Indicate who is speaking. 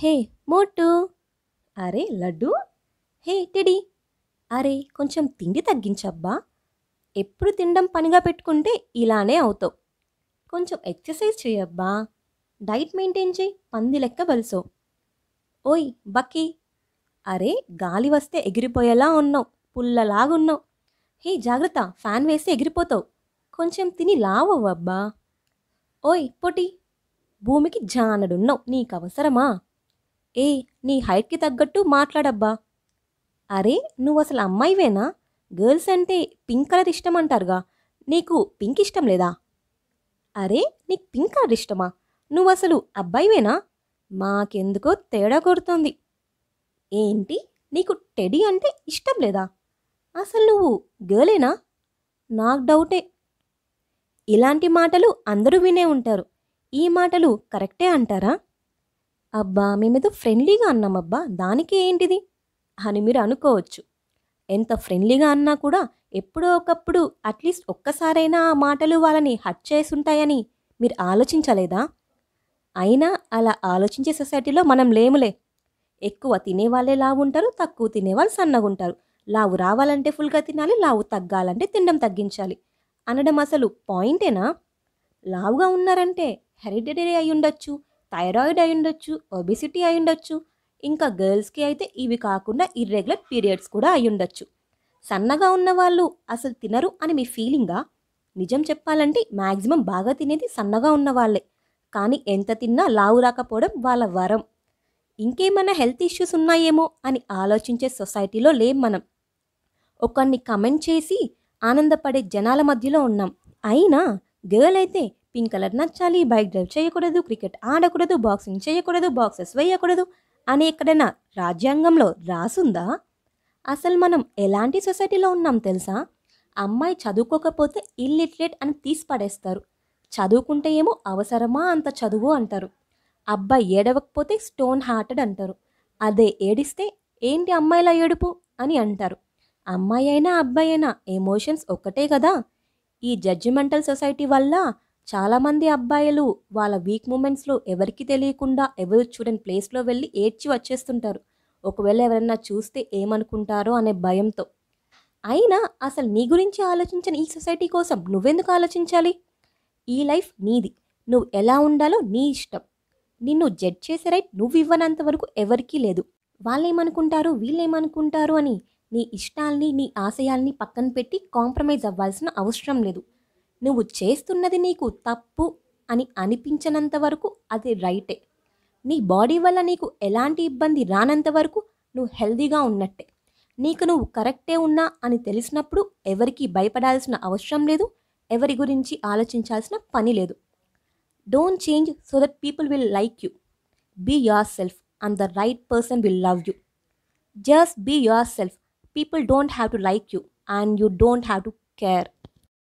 Speaker 1: హే మోటు అరే లడ్డు హే టిడి అరే కొంచెం తిండి తగ్గించబ్బా ఎప్పుడు తినడం పనిగా పెట్టుకుంటే ఇలానే అవుతావు కొంచెం ఎక్సర్సైజ్ చేయబ్బా డైట్ మెయింటైన్ చేయి పంది లెక్క బలుసో ఓయ్ బకి అరే గాలి వస్తే ఎగిరిపోయేలా ఉన్నావు పుల్లలాగున్నావు హే జాగ్రత్త ఫ్యాన్ వేస్తే ఎగిరిపోతావు కొంచెం తిని లావవ్వబ్బా ఓయ్ పొటి భూమికి జానడున్నావు నీకు అవసరమా ఏ నీ హైట్కి తగ్గట్టు మాట్లాడబ్బా అరే నువ్వు అసలు అమ్మాయివేనా గర్ల్స్ అంటే పింక్ కలర్ ఇష్టం అంటారుగా నీకు పింక్ ఇష్టం లేదా అరే నీకు పింక్ కలర్ ఇష్టమా నువ్వు అసలు అబ్బాయివేనా మాకెందుకో తేడా కొడుతుంది ఏంటి నీకు టెడీ అంటే ఇష్టం లేదా అసలు నువ్వు గర్లేనా నాకు డౌటే ఇలాంటి మాటలు అందరూ వినే ఉంటారు ఈ మాటలు కరెక్టే అంటారా అబ్బా మేమేదో ఫ్రెండ్లీగా అన్నామబ్బా దానికి ఏంటిది అని మీరు అనుకోవచ్చు ఎంత ఫ్రెండ్లీగా అన్నా కూడా ఎప్పుడో ఒకప్పుడు అట్లీస్ట్ ఒక్కసారైనా ఆ మాటలు వాళ్ళని హట్ చేసుంటాయని మీరు ఆలోచించలేదా అయినా అలా ఆలోచించే సొసైటీలో మనం లేములే ఎక్కువ తినేవాళ్ళే లావు ఉంటారు తక్కువ తినేవాళ్ళు సన్నగా ఉంటారు లావు రావాలంటే ఫుల్గా తినాలి లావు తగ్గాలంటే తినడం తగ్గించాలి అనడం అసలు పాయింటేనా లావుగా ఉన్నారంటే హెరిడిటరీ అయి ఉండొచ్చు థైరాయిడ్ అయి ఉండొచ్చు ఒబిసిటీ అయి ఉండొచ్చు ఇంకా గర్ల్స్కి అయితే ఇవి కాకుండా ఇర్రెగ్యులర్ పీరియడ్స్ కూడా అయి ఉండొచ్చు సన్నగా ఉన్న వాళ్ళు అసలు తినరు అని మీ ఫీలింగా నిజం చెప్పాలంటే మ్యాక్సిమం బాగా తినేది సన్నగా ఉన్న వాళ్ళే కానీ ఎంత తిన్నా లావు రాకపోవడం వాళ్ళ వరం ఇంకేమైనా హెల్త్ ఇష్యూస్ ఉన్నాయేమో అని ఆలోచించే సొసైటీలో లేం మనం ఒకరిని కమెంట్ చేసి ఆనందపడే జనాల మధ్యలో ఉన్నాం అయినా గర్ల్ అయితే పింక్ కలర్ నచ్చాలి బైక్ డ్రైవ్ చేయకూడదు క్రికెట్ ఆడకూడదు బాక్సింగ్ చేయకూడదు బాక్సెస్ వేయకూడదు అని ఎక్కడైనా రాజ్యాంగంలో రాసుందా అసలు మనం ఎలాంటి సొసైటీలో ఉన్నాం తెలుసా అమ్మాయి చదువుకోకపోతే ఇల్లిటరేట్ అని తీసిపడేస్తారు చదువుకుంటే ఏమో అవసరమా అంత చదువు అంటారు అబ్బాయి ఏడవకపోతే స్టోన్ హార్టెడ్ అంటారు అదే ఏడిస్తే ఏంటి అమ్మాయిలా ఏడుపు అని అంటారు అమ్మాయి అయినా అబ్బాయి అయినా ఎమోషన్స్ ఒక్కటే కదా ఈ జడ్జిమెంటల్ సొసైటీ వల్ల చాలామంది అబ్బాయిలు వాళ్ళ వీక్ మూమెంట్స్లో ఎవరికి తెలియకుండా ఎవరు చూడని ప్లేస్లో వెళ్ళి ఏడ్చి వచ్చేస్తుంటారు ఒకవేళ ఎవరైనా చూస్తే ఏమనుకుంటారో అనే భయంతో అయినా అసలు నీ గురించి ఆలోచించని ఈ సొసైటీ కోసం నువ్వెందుకు ఆలోచించాలి ఈ లైఫ్ నీది నువ్వు ఎలా ఉండాలో నీ ఇష్టం నిన్ను జడ్జ్ చేసే రైట్ నువ్వు ఇవ్వనంత వరకు ఎవరికీ లేదు వాళ్ళేమనుకుంటారు వీళ్ళేమనుకుంటారు అని నీ ఇష్టాల్ని నీ ఆశయాల్ని పక్కన పెట్టి కాంప్రమైజ్ అవ్వాల్సిన అవసరం లేదు నువ్వు చేస్తున్నది నీకు తప్పు అని అనిపించనంత వరకు అది రైటే నీ బాడీ వల్ల నీకు ఎలాంటి ఇబ్బంది రానంత వరకు నువ్వు హెల్దీగా ఉన్నట్టే నీకు నువ్వు కరెక్టే ఉన్నా అని తెలిసినప్పుడు ఎవరికి భయపడాల్సిన అవసరం లేదు ఎవరి గురించి ఆలోచించాల్సిన పని లేదు don't change so that people will like you be yourself and the right person will love you just be yourself people don't have to like you and you don't have to care